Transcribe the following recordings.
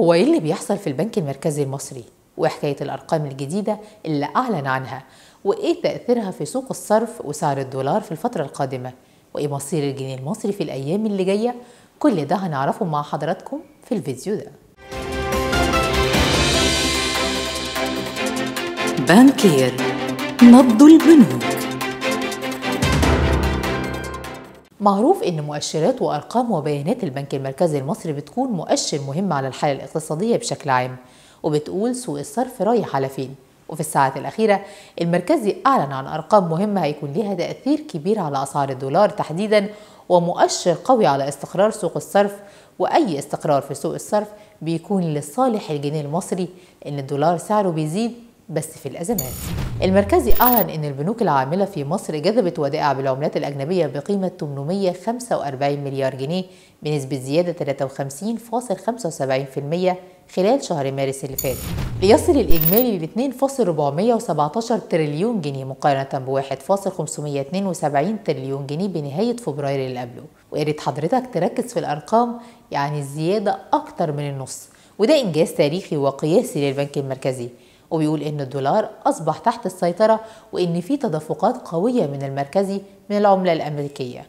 هو ايه اللي بيحصل في البنك المركزي المصري وحكايه الارقام الجديده اللي اعلن عنها وايه تاثيرها في سوق الصرف وسعر الدولار في الفتره القادمه وايه مصير الجنيه المصري في الايام اللي جايه كل ده هنعرفه مع حضراتكم في الفيديو ده بانكير نبض البنوك معروف ان مؤشرات وارقام وبيانات البنك المركزي المصري بتكون مؤشر مهم على الحاله الاقتصاديه بشكل عام وبتقول سوق الصرف رايح على فين وفي الساعات الأخيرة المركزي أعلن عن أرقام مهمة هيكون ليها تأثير كبير على أسعار الدولار تحديدا ومؤشر قوي على استقرار سوق الصرف وأي استقرار في سوق الصرف بيكون لصالح الجنيه المصري إن الدولار سعره بيزيد بس في الأزمات المركزي أعلن أن البنوك العاملة في مصر جذبت ودائع بالعملات الأجنبية بقيمة 845 مليار جنيه بنسبة زيادة 53.75% خلال شهر مارس اللي فات ليصل الإجمالي ل 2.417 تريليون جنيه مقارنة ب 1.572 تريليون جنيه بنهاية فبراير اللي قبله وقالت حضرتك تركز في الأرقام يعني الزيادة أكتر من النص وده إنجاز تاريخي وقياسي للبنك المركزي وبيقول إن الدولار أصبح تحت السيطرة وإن في تدفقات قوية من المركزي من العملة الأمريكية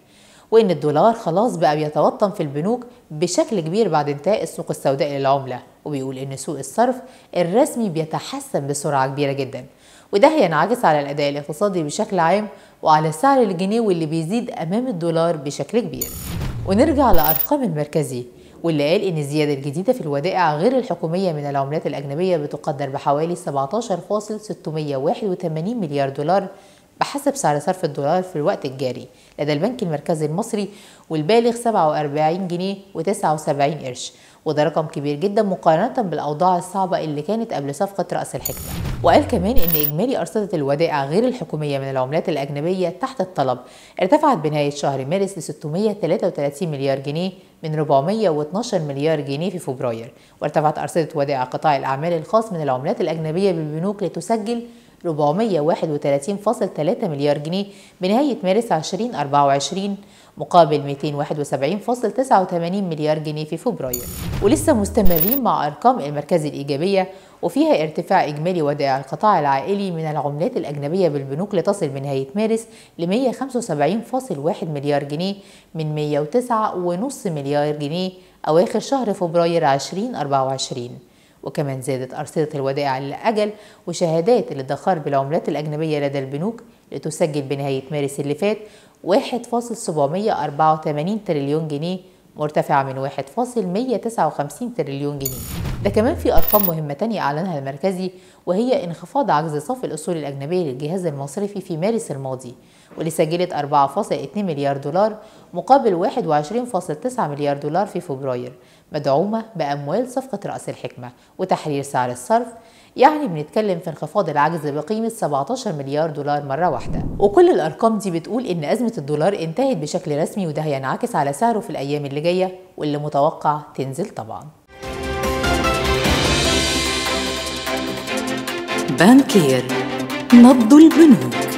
وإن الدولار خلاص بقى بيتوطن في البنوك بشكل كبير بعد انتهاء السوق السوداء للعملة وبيقول إن سوق الصرف الرسمي بيتحسن بسرعة كبيرة جدا وده هينعكس على الأداء الاقتصادي بشكل عام وعلى سعر الجنيه واللي بيزيد أمام الدولار بشكل كبير ونرجع لأرقام المركزي واللي قال إن الزيادة الجديدة في الودائع غير الحكومية من العملات الأجنبية بتقدر بحوالي 17.681 مليار دولار بحسب سعر صرف الدولار في الوقت الجاري لدى البنك المركزي المصري والبالغ 47 جنيه و79 قرش وده رقم كبير جدا مقارنة بالأوضاع الصعبة اللي كانت قبل صفقة رأس الحكمة وقال كمان إن إجمالي أرصدة الودائع غير الحكومية من العملات الأجنبية تحت الطلب ارتفعت بنهاية شهر مارس ل 633 مليار جنيه من 412 مليار جنيه في فبراير وارتفعت أرصدة ودائع قطاع الأعمال الخاص من العملات الأجنبية بالبنوك لتسجل 431.3 مليار جنيه بنهاية مارس 2024 مقابل 271.89 مليار جنيه في فبراير ولسه مستمرين مع أرقام المركز الإيجابية وفيها ارتفاع إجمالي ودائع القطاع العائلي من العملات الأجنبية بالبنوك لتصل بنهاية مارس ل 175.1 مليار جنيه من 109.5 مليار جنيه أواخر شهر فبراير 2024 وكمان زادت أرصدة الودائع للأجل وشهادات الادخار بالعملات الأجنبية لدى البنوك لتسجل بنهاية مارس اللي فات 1.784 تريليون جنيه مرتفعة من 1.159 تريليون جنيه ده كمان في أرقام مهمة تانية أعلنها المركزي وهي انخفاض عجز صف الأصول الأجنبية للجهاز المصرفي في مارس الماضي واللي سجلت 4.2 مليار دولار مقابل 21.9 مليار دولار في فبراير مدعومة بأموال صفقة رأس الحكمة وتحرير سعر الصرف يعني بنتكلم في انخفاض العجز بقيمة 17 مليار دولار مرة واحدة وكل الأرقام دي بتقول إن أزمة الدولار انتهت بشكل رسمي وده هينعكس على سعره في الأيام اللي جاية واللي متوقع تنزل طبعاً بانكير نبض البنوك